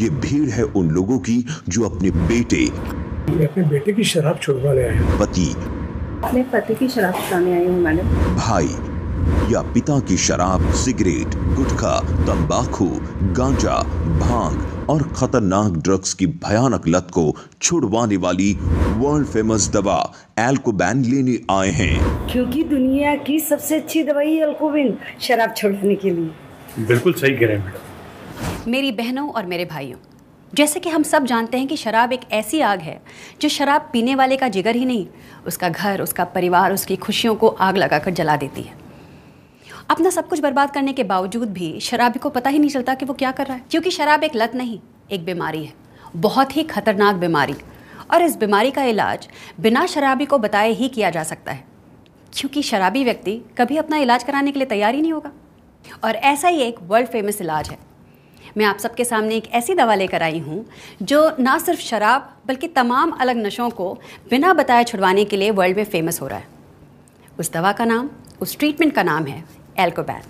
ये भीड़ है उन लोगों की जो अपने बेटे अपने बेटे की शराब रहे हैं पति अपने पति की शराब छुड़ाने आई हूँ मैडम भाई या पिता की शराब सिगरेट गुटखा तंबाकू गांजा भांग और खतरनाक ड्रग्स की भयानक लत को छुड़वाने वाली वर्ल्ड फेमस दवा एल्कोबैन लेने आए हैं क्योंकि दुनिया की सबसे अच्छी दवाई एल्कोबिन शराब छुड़ाने के लिए बिल्कुल सही कह रहे हैं मैडम मेरी बहनों और मेरे भाइयों जैसे कि हम सब जानते हैं कि शराब एक ऐसी आग है जो शराब पीने वाले का जिगर ही नहीं उसका घर उसका परिवार उसकी खुशियों को आग लगाकर जला देती है अपना सब कुछ बर्बाद करने के बावजूद भी शराबी को पता ही नहीं चलता कि वो क्या कर रहा है क्योंकि शराब एक लत नहीं एक बीमारी है बहुत ही खतरनाक बीमारी और इस बीमारी का इलाज बिना शराबी को बताए ही किया जा सकता है क्योंकि शराबी व्यक्ति कभी अपना इलाज कराने के लिए तैयार ही नहीं होगा और ऐसा ही एक वर्ल्ड फेमस इलाज है मैं आप सबके सामने एक ऐसी दवा लेकर आई हूँ जो ना सिर्फ शराब बल्कि तमाम अलग नशों को बिना बताए छुड़वाने के लिए वर्ल्ड में फेमस हो रहा है उस दवा का नाम उस ट्रीटमेंट का नाम है एल्कोबैन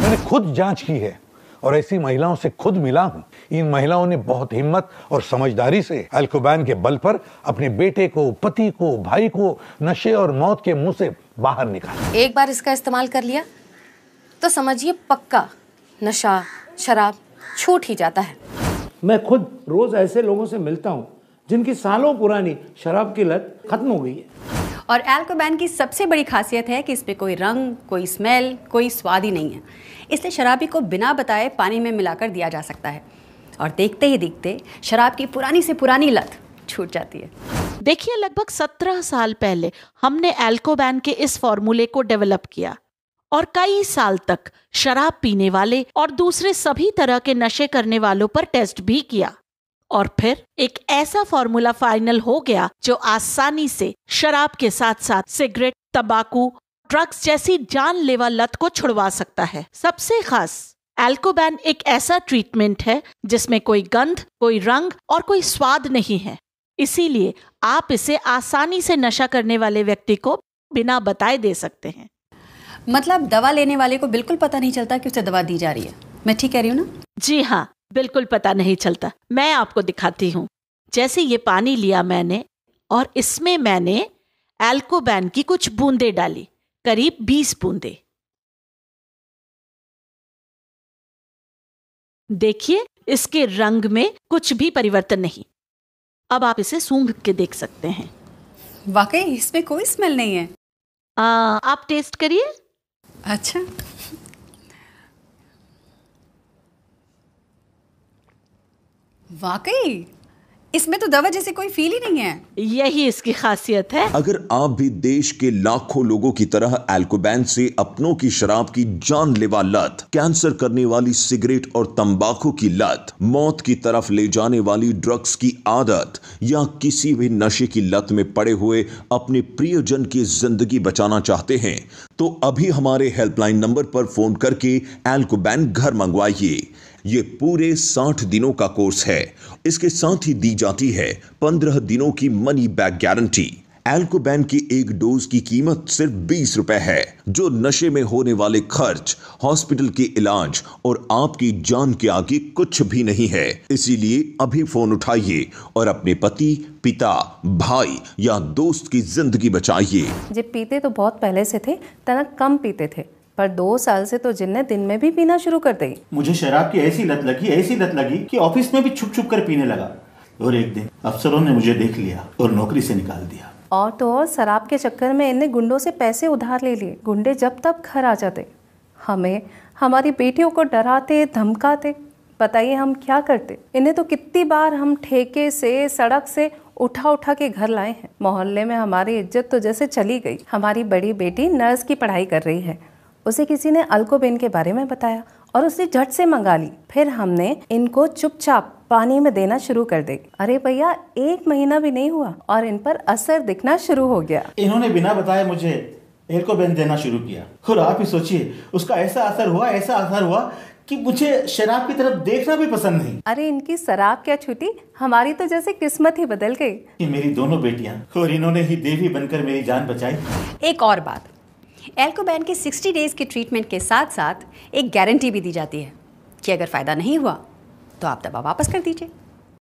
मैंने खुद जांच की है और ऐसी महिलाओं से खुद मिला हूँ इन महिलाओं ने बहुत हिम्मत और समझदारी से एल्कोबैन के बल पर अपने बेटे को पति को भाई को नशे और मौत के मुंह से बाहर निकाला एक बार इसका इस्तेमाल कर लिया तो समझिए पक्का नशा शराब छूट ही जाता है मैं खुद रोज ऐसे लोगों से मिलता हूँ जिनकी सालों पुरानी शराब की लत खत्म हो गई है और एल्कोबैन की सबसे बड़ी खासियत है कि इस इसमें कोई रंग कोई स्मेल कोई स्वाद ही नहीं है इसलिए शराबी को बिना बताए पानी में मिलाकर दिया जा सकता है और देखते ही देखते शराब की पुरानी से पुरानी लत छूट जाती है देखिए लगभग सत्रह साल पहले हमने एल्कोबैन के इस फॉर्मूले को डेवलप किया और कई साल तक शराब पीने वाले और दूसरे सभी तरह के नशे करने वालों पर टेस्ट भी किया और फिर एक ऐसा फॉर्मूला फाइनल हो गया जो आसानी से शराब के साथ साथ सिगरेट तंबाकू ड्रग्स जैसी जानलेवा लत को छुड़वा सकता है सबसे खास एल्कोबैन एक ऐसा ट्रीटमेंट है जिसमें कोई गंध कोई रंग और कोई स्वाद नहीं है इसीलिए आप इसे आसानी से नशा करने वाले व्यक्ति को बिना बताए दे सकते हैं मतलब दवा लेने वाले को बिल्कुल पता नहीं चलता कि उसे दवा दी जा रही है मैं ठीक कह रही हूँ ना जी हाँ बिल्कुल पता नहीं चलता मैं आपको दिखाती हूँ जैसे ये पानी लिया मैंने और इसमें मैंने एल्कोबैन की कुछ बूंदे डाली करीब बीस बूंदे देखिए इसके रंग में कुछ भी परिवर्तन नहीं अब आप इसे सूंघ के देख सकते हैं वाकई इसमें कोई स्मेल नहीं है आ, आप टेस्ट करिए अच्छा वाकई इसमें तो दवा जैसे कोई फील ही नहीं है यही इसकी खासियत है अगर आप भी देश के लाखों लोगों की तरह एल्कोबैन से अपनों की शराब की जानलेवा लत कैंसर करने वाली सिगरेट और तंबाकू की लत मौत की तरफ ले जाने वाली ड्रग्स की आदत या किसी भी नशे की लत में पड़े हुए अपने प्रियजन की जिंदगी बचाना चाहते हैं तो अभी हमारे हेल्पलाइन नंबर पर फोन करके एल्कोबैन घर मंगवाइए ये पूरे साठ दिनों का कोर्स है इसके साथ ही दी जाती है पंद्रह दिनों की मनी बैक गारंटी एल्कोबैन की एक डोज की कीमत सिर्फ बीस रुपए है जो नशे में होने वाले खर्च हॉस्पिटल के इलाज और आपकी जान के आगे कुछ भी नहीं है इसीलिए अभी फोन उठाइए और अपने पति पिता भाई या दोस्त की जिंदगी बचाइए जब पीते तो बहुत पहले से थे तनक कम पीते थे पर दो साल से तो जिनने दिन में भी पीना शुरू कर दी मुझे शराब की ऐसी लत लगी ऐसी लत लगी कि ऑफिस में भी छुप छुप कर पीने लगा और एक दिन अफसरों ने मुझे देख लिया और नौकरी से निकाल दिया और तो और शराब के चक्कर में इनने गुंडों से पैसे उधार ले लिए गुंडे जब तब घर आ जाते हमें हमारी बेटियों को डराते धमकाते बताइए हम क्या करते इन्हें तो कितनी बार हम ठेके से सड़क से उठा उठा के घर लाए हैं मोहल्ले में हमारी इज्जत तो जैसे चली गई हमारी बड़ी बेटी नर्स की पढ़ाई कर रही है उसे किसी ने अल्कोबेन के बारे में बताया और उसने झट से मंगा ली फिर हमने इनको चुपचाप पानी में देना शुरू कर देगी अरे भैया एक महीना भी नहीं हुआ और इन पर असर दिखना शुरू हो गया इन्होंने बिना बताए मुझे एयर को बैन देना शुरू किया और आप ही सोचिए उसका ऐसा असर हुआ ऐसा असर हुआ कि मुझे शराब की तरफ देखना भी पसंद नहीं अरे इनकी शराब क्या छूटी हमारी तो जैसे किस्मत ही बदल गई कि मेरी दोनों बेटियां और इन्होंने ही देवी बनकर मेरी जान बचाई एक और बात एल्कोबैन के 60 डेज के ट्रीटमेंट के साथ साथ एक गारंटी भी दी जाती है कि अगर फायदा नहीं हुआ तो आप दवा वापस कर दीजिए